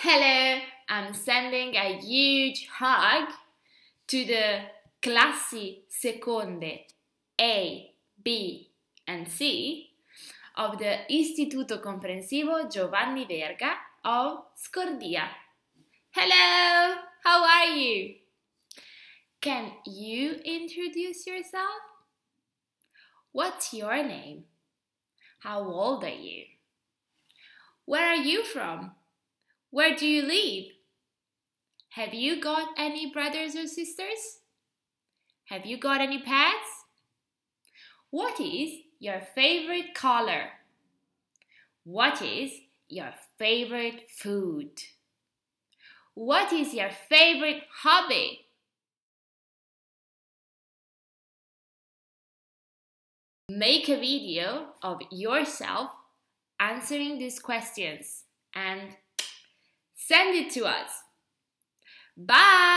hello, I'm sending a huge hug to the classi seconde A, B and C of the Istituto Comprensivo Giovanni Verga of Scordia. Hello, how are you? Can you introduce yourself? What's your name? How old are you? Where are you from? Where do you live? Have you got any brothers or sisters? Have you got any pets? What is your favorite color? What is your favorite food? What is your favorite hobby? Make a video of yourself answering these questions and Send it to us. Bye!